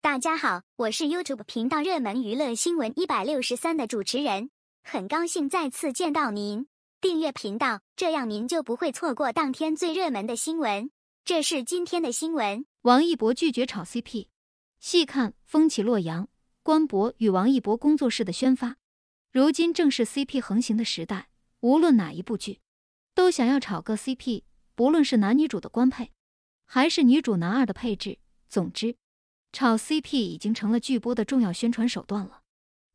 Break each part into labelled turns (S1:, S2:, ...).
S1: 大家好，我是 YouTube 频道热门娱乐新闻一百六十三的主持人，很高兴再次见到您。订阅频道，这样您就不会错过当天最热门的新闻。这是今天的新闻：王一博拒绝炒 CP。细看《风起洛阳》，官博与王一博工作室的宣发。如今正是 CP 横行的时代，无论哪一部剧，都想要炒个 CP。不论是男女主的官配，还是女主男二的配置，总之。炒 CP 已经成了剧播的重要宣传手段了，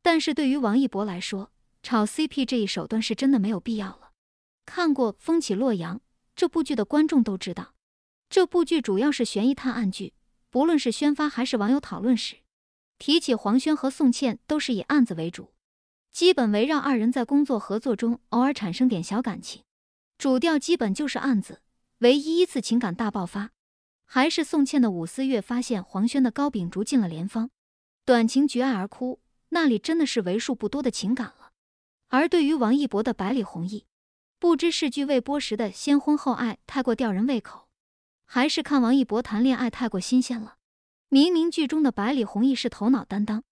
S1: 但是对于王一博来说，炒 CP 这一手段是真的没有必要了。看过《风起洛阳》这部剧的观众都知道，这部剧主要是悬疑探案剧，不论是宣发还是网友讨论时，提起黄轩和宋茜都是以案子为主，基本围绕二人在工作合作中偶尔产生点小感情，主调基本就是案子，唯一一次情感大爆发。还是宋茜的伍思月发现黄轩的高秉烛进了莲芳，短情绝爱而哭，那里真的是为数不多的情感了。而对于王一博的百里弘毅，不知是剧未播时的先婚后爱太过吊人胃口，还是看王一博谈恋爱太过新鲜了。明明剧中的百里弘毅是头脑担当，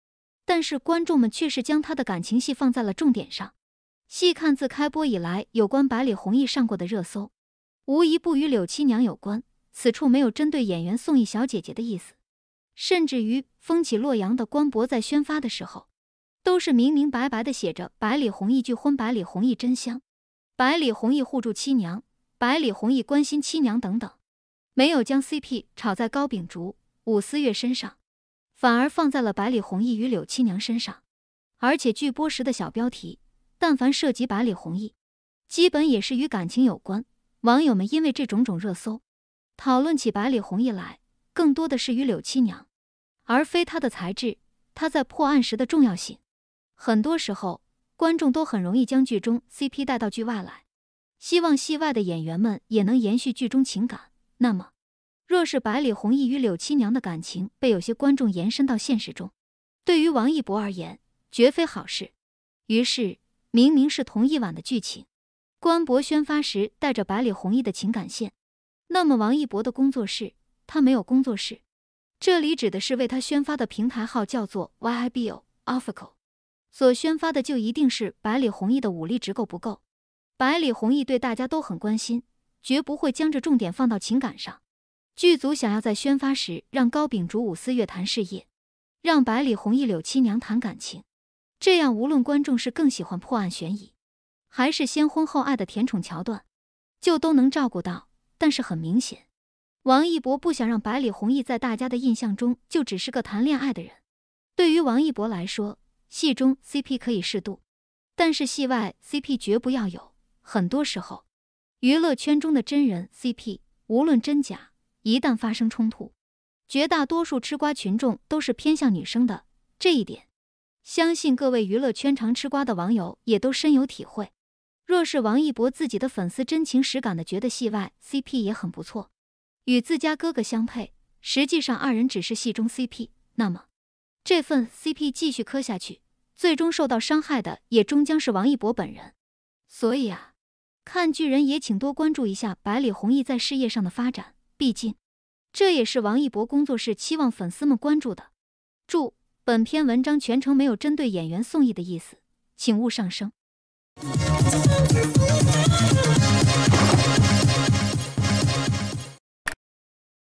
S1: 但是观众们却是将他的感情戏放在了重点上。细看自开播以来有关百里弘毅上过的热搜，无一不与柳七娘有关。此处没有针对演员宋轶小姐姐的意思，甚至于风起洛阳的官博在宣发的时候，都是明明白白的写着“百里弘毅拒婚”，“百里弘毅真香”，“百里弘毅护住七娘”，“百里弘毅关心七娘”等等，没有将 CP 炒在高秉烛、伍思月身上，反而放在了百里弘毅与柳七娘身上，而且剧播时的小标题，但凡涉及百里弘毅，基本也是与感情有关。网友们因为这种种热搜。讨论起百里弘毅来，更多的是与柳七娘，而非他的才智，他在破案时的重要性。很多时候，观众都很容易将剧中 CP 带到剧外来，希望戏外的演员们也能延续剧中情感。那么，若是百里弘毅与柳七娘的感情被有些观众延伸到现实中，对于王一博而言，绝非好事。于是，明明是同一晚的剧情，官博宣发时带着百里弘毅的情感线。那么王一博的工作室，他没有工作室，这里指的是为他宣发的平台号叫做 Yibo Official，所宣发的就一定是百里弘毅的武力值够不够。百里弘毅对大家都很关心，绝不会将这重点放到情感上。剧组想要在宣发时让高秉烛五四乐谈事业，让百里弘毅柳七娘谈感情，这样无论观众是更喜欢破案悬疑，还是先婚后爱的甜宠桥段，就都能照顾到。但是很明显，王一博不想让百里弘毅在大家的印象中就只是个谈恋爱的人。对于王一博来说，戏中 CP 可以适度，但是戏外 CP 绝不要有。很多时候，娱乐圈中的真人 CP 无论真假，一旦发生冲突，绝大多数吃瓜群众都是偏向女生的。这一点，相信各位娱乐圈常吃瓜的网友也都深有体会。若是王一博自己的粉丝真情实感的觉得戏外 CP 也很不错，与自家哥哥相配，实际上二人只是戏中 CP，那么这份 CP 继续磕下去，最终受到伤害的也终将是王一博本人。所以啊，看剧人也请多关注一下百里弘毅在事业上的发展，毕竟这也是王一博工作室期望粉丝们关注的。注：本篇文章全程没有针对演员宋轶的意思，请勿上升。Thank you.